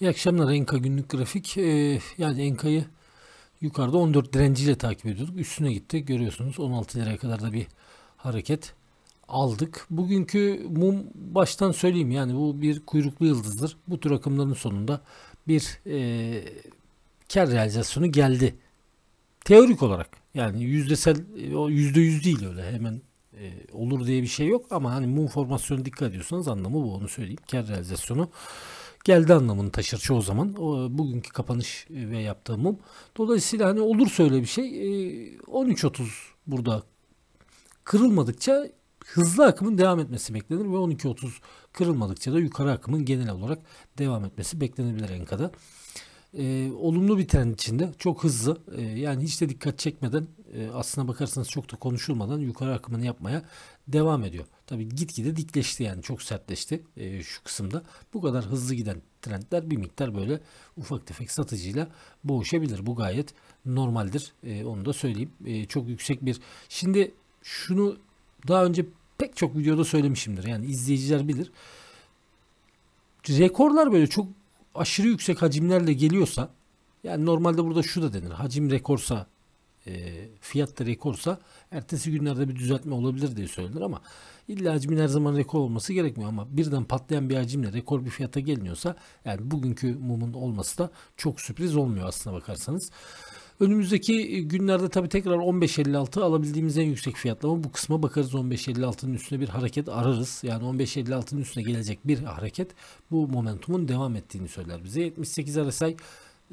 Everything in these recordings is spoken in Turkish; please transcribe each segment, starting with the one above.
İyi akşamlar Enka günlük grafik. Ee, yani Enka'yı yukarıda 14 direnciyle takip ediyorduk. Üstüne gitti. Görüyorsunuz 16 liraya kadar da bir hareket aldık. Bugünkü mum baştan söyleyeyim yani bu bir kuyruklu yıldızdır. Bu tür akımların sonunda bir e, kar realizasyonu geldi. Teorik olarak yani yüzdesel yüzde yüz değil öyle hemen e, olur diye bir şey yok ama hani mum formasyonu dikkat ediyorsanız anlamı bu onu söyleyeyim. Kar realizasyonu geldi anlamını taşır çoğu zaman. O, bugünkü kapanış ve yaptığı mum. Dolayısıyla hani olur öyle bir şey e, 13.30 burada kırılmadıkça hızlı akımın devam etmesi beklenir ve 12.30 kırılmadıkça da yukarı akımın genel olarak devam etmesi beklenebilir Enka'da e, olumlu bir trend içinde. Çok hızlı. E, yani hiç de dikkat çekmeden e, aslına bakarsanız çok da konuşulmadan yukarı akımını yapmaya devam ediyor. Tabi gitgide dikleşti yani çok sertleşti e, şu kısımda. Bu kadar hızlı giden trendler bir miktar böyle ufak tefek satıcıyla boğuşabilir. Bu gayet normaldir. E, onu da söyleyeyim. E, çok yüksek bir. Şimdi şunu daha önce pek çok videoda söylemişimdir. Yani izleyiciler bilir. Rekorlar böyle çok aşırı yüksek hacimlerle geliyorsa yani normalde burada şu da denir. Hacim rekorsa e, fiyat da rekorsa ertesi günlerde bir düzeltme olabilir diye söylenir ama illa hacmin her zaman rekor olması gerekmiyor ama birden patlayan bir hacimle rekor bir fiyata geliniyorsa yani bugünkü mumun olması da çok sürpriz olmuyor aslına bakarsanız. Önümüzdeki e, günlerde tabi tekrar 15.56 alabildiğimiz en yüksek fiyatlama bu kısma bakarız 15.56'nın üstüne bir hareket ararız. Yani 15.56'nın üstüne gelecek bir hareket bu momentumun devam ettiğini söyler bize. 78 RSI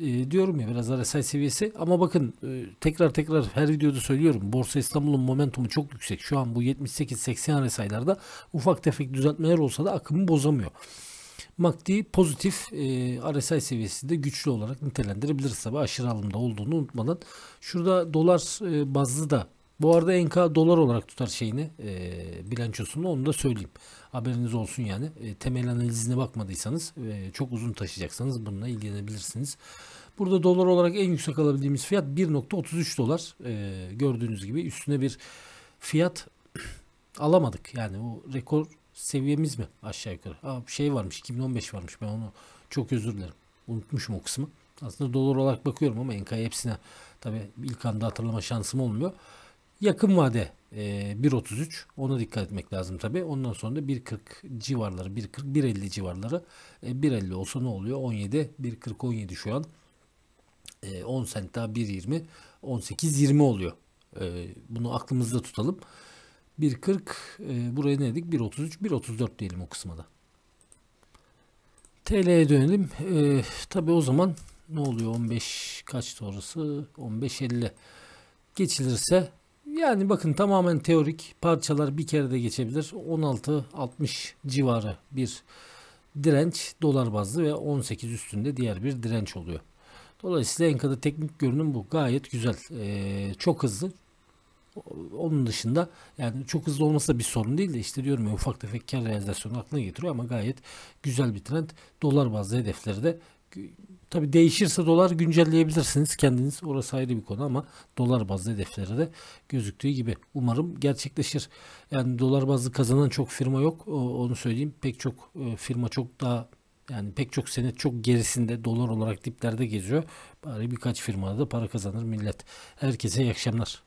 e, diyorum ya biraz RSI seviyesi ama bakın e, tekrar tekrar her videoda söylüyorum Borsa İstanbul'un momentumu çok yüksek şu an bu 78-80 RSI'larda ufak tefek düzeltmeler olsa da akımı bozamıyor. MACD'yi pozitif e, RSI seviyesinde güçlü olarak nitelendirebiliriz tabi aşırı alımda olduğunu unutmadan. Şurada dolar e, bazlı da bu arada Enka dolar olarak tutar şeyini e, bilançosunu onu da söyleyeyim. Haberiniz olsun yani. E, temel analizine bakmadıysanız e, çok uzun taşıyacaksanız bununla ilgilenebilirsiniz. Burada dolar olarak en yüksek alabildiğimiz fiyat 1.33 dolar. E, gördüğünüz gibi üstüne bir fiyat alamadık. Yani o rekor seviyemiz mi aşağı yukarı? Aa, şey varmış 2015 varmış ben onu çok özür dilerim. Unutmuşum o kısmı. Aslında dolar olarak bakıyorum ama Enka'ya hepsine tabi ilk anda hatırlama şansım olmuyor. Yakın vade e, 1.33 ona dikkat etmek lazım tabi. Ondan sonra da 1.40 civarları 1.40 1.50 civarları e, 1.50 olsa ne oluyor? 17 1.40 17 şu an. E, 10 sent daha 1.20 18.20 oluyor. E, bunu aklımızda tutalım. 1.40 e, buraya ne dedik? 1.33 1.34 diyelim o kısmada. TL'ye dönelim. E, tabii o zaman ne oluyor? 15 kaç orası? 15.50 geçilirse yani bakın tamamen teorik parçalar bir kere de geçebilir. 16.60 civarı bir direnç dolar bazlı ve 18 üstünde diğer bir direnç oluyor. Dolayısıyla Enka'da teknik görünüm bu. Gayet güzel. Ee, çok hızlı onun dışında yani çok hızlı olması da bir sorun değil de işte diyorum ya ufak tefek kar realizasyonu aklına getiriyor ama gayet güzel bir trend. Dolar bazlı hedefleri de tabi değişirse dolar güncelleyebilirsiniz kendiniz orası ayrı bir konu ama dolar bazlı hedefleri de gözüktüğü gibi umarım gerçekleşir yani dolar bazlı kazanan çok firma yok onu söyleyeyim pek çok e, firma çok daha yani pek çok senet çok gerisinde dolar olarak diplerde geziyor bari birkaç firmada da para kazanır millet herkese iyi akşamlar